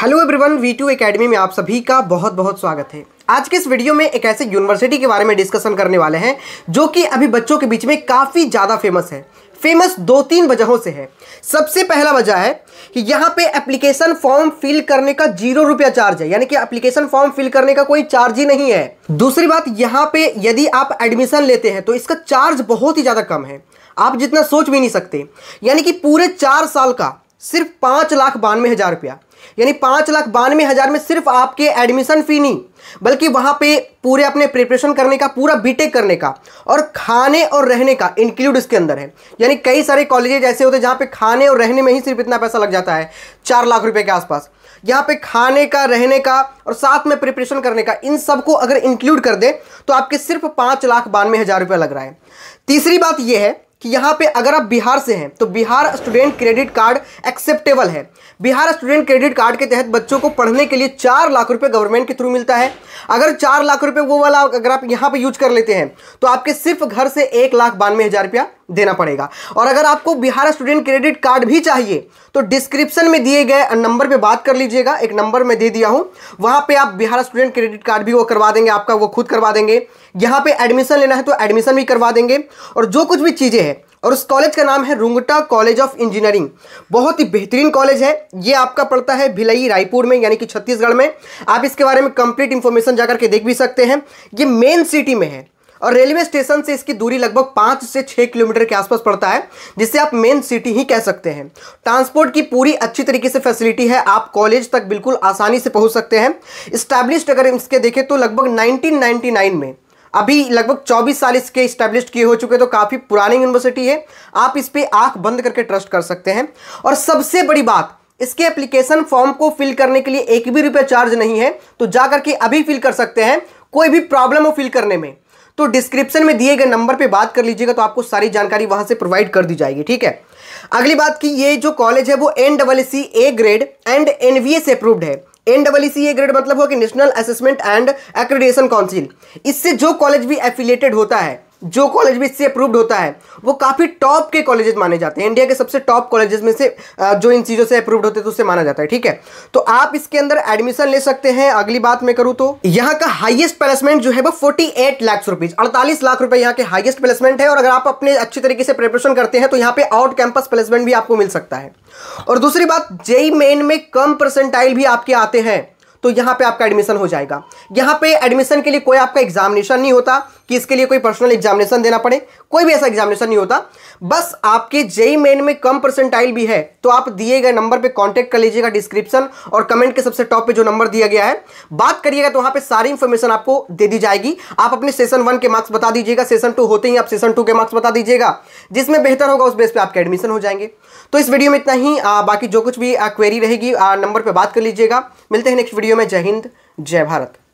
hello everyone V two academy में आप सभी का बहुत बहुत स्वागत है आज के इस वीडियो में एक ऐसे यूनिवर्सिटी के बारे में डिस्कशन करने वाले हैं जो कि अभी बच्चों के बीच में काफ़ी ज़्यादा फेमस है फेमस दो तीन वजहों से है सबसे पहला वजह है कि यहाँ पे एप्लीकेशन फॉर्म फिल करने का जीरो रुपया चार्ज है यानी कि एप्लीकेशन फॉर्म फिल करने का कोई चार्ज ही नहीं है दूसरी बात यहाँ पे यदि आप एडमिशन लेते हैं तो इसका चार्ज बहुत ही ज़्यादा कम है आप जितना सोच भी नहीं सकते यानी कि पूरे चार साल का सिर्फ पाँच लाख बानवे हज़ार रुपया यानी पाँच लाख बानवे हज़ार में सिर्फ आपके एडमिशन फ़ी नहीं बल्कि वहाँ पे पूरे अपने प्रिपरेशन करने का पूरा बीटेक करने का और खाने और रहने का इंक्लूड इसके अंदर है यानी कई सारे कॉलेजेज ऐसे होते हैं जहाँ पे खाने और रहने में ही सिर्फ इतना पैसा लग जाता है चार लाख रुपये के आसपास यहाँ पे खाने का रहने का और साथ में प्रिपरेशन करने का इन सबको अगर इंक्लूड कर दे तो आपके सिर्फ पाँच लाख बानवे हज़ार रुपये लग रहा है तीसरी बात यह है कि यहाँ पे अगर आप बिहार से हैं तो Bihar student credit card acceptable है बिहार स्टूडेंट क्रेडिट कार्ड के तहत बच्चों को पढ़ने के लिए चार लाख रुपए गवर्नमेंट के थ्रू मिलता है अगर चार लाख रुपए वो वाला अगर आप यहाँ पे यूज कर लेते हैं तो आपके सिर्फ घर से एक लाख बानवे हज़ार रुपया देना पड़ेगा और अगर आपको बिहार स्टूडेंट क्रेडिट कार्ड भी चाहिए तो डिस्क्रिप्शन में दिए गए नंबर पे बात कर लीजिएगा एक नंबर मैं दे दिया हूँ वहाँ पे आप बिहार स्टूडेंट क्रेडिट कार्ड भी वो करवा देंगे आपका वो खुद करवा देंगे यहाँ पे एडमिशन लेना है तो एडमिशन भी करवा देंगे और जो कुछ भी चीज़ें हैं और उस कॉलेज का नाम है रुंगटा कॉलेज ऑफ इंजीनियरिंग बहुत ही बेहतरीन कॉलेज है ये आपका पड़ता है भिलई रायपुर में यानी कि छत्तीसगढ़ में आप इसके बारे में कंप्लीट इन्फॉर्मेशन जा के देख भी सकते हैं ये मेन सिटी में है और रेलवे स्टेशन से इसकी दूरी लगभग पाँच से छः किलोमीटर के आसपास पड़ता है जिसे आप मेन सिटी ही कह सकते हैं ट्रांसपोर्ट की पूरी अच्छी तरीके से फैसिलिटी है आप कॉलेज तक बिल्कुल आसानी से पहुंच सकते हैं इस्टैब्लिश्ड अगर इसके देखें तो लगभग 1999 में अभी लगभग 24 साल इसके इस्टेब्लिश किए हो चुके तो काफ़ी पुरानी यूनिवर्सिटी है आप इस पर आँख बंद करके ट्रस्ट कर सकते हैं और सबसे बड़ी बात इसके एप्लीकेशन फॉर्म को फिल करने के लिए एक भी रुपया चार्ज नहीं है तो जा करके अभी फिल कर सकते हैं कोई भी प्रॉब्लम हो फिल करने में तो डिस्क्रिप्शन में दिए गए नंबर पर बात कर लीजिएगा तो आपको सारी जानकारी वहां से प्रोवाइड कर दी जाएगी ठीक है अगली बात की ये जो कॉलेज है वो N double C A grade and एनवीए से अप्रूव्ड है N double C A grade मतलब हो कि national assessment and accreditation council इससे जो कॉलेज भी एफिलेटेड होता है जो कॉलेज भी इससे अप्रूव्ड होता है वो काफ़ी टॉप के कॉलेजेस माने जाते हैं इंडिया के सबसे टॉप कॉलेजेस में से जो इन चीज़ों से अप्रूव्ड होते हैं तो उससे माना जाता है ठीक है तो आप इसके अंदर एडमिशन ले सकते हैं अगली बात मैं करूँ तो यहाँ का हाइएस्ट प्लेसमेंट जो है वो फोर्टी एट लैक्स रुपीज़ अड़तालीस लाख रुपये यहाँ के हाइएस्ट प्लेसमेंट है और अगर आप अपने अच्छी तरीके से प्रिपरेशन करते हैं तो यहाँ पे आउट कैंपस प्लेसमेंट भी आपको मिल सकता है और दूसरी बात जेई मेन में कम परसेंटाइल भी आपके आते हैं तो यहाँ पे आपका एडमिशन हो जाएगा यहाँ पे एडमिशन के लिए कोई आपका एग्जामिनेशन नहीं होता कि इसके लिए कोई पर्सनल एग्जामिनेशन देना पड़े कोई भी ऐसा एग्जामिनेशन नहीं होता बस आपके जेई मेन में कम परसेंटाइल भी है तो आप दिए गए नंबर पे कांटेक्ट कर लीजिएगा डिस्क्रिप्शन और कमेंट के सबसे टॉप पे जो नंबर दिया गया है बात करिएगा तो वहां पे सारी इंफॉर्मेशन आपको दे दी जाएगी आप अपने सेशन वन के मार्क्स बता दीजिएगा सेशन टू होते ही आप सेशन टू के मार्क्स बता दीजिएगा जिसमें बेहतर होगा उस बेस पर आपके एडमिशन हो जाएंगे तो इस वीडियो में इतना ही आ, बाकी जो कुछ भी क्वेरी रहेगी नंबर पर बात कर लीजिएगा मिलते हैं नेक्स्ट वीडियो में जय हिंद जय भारत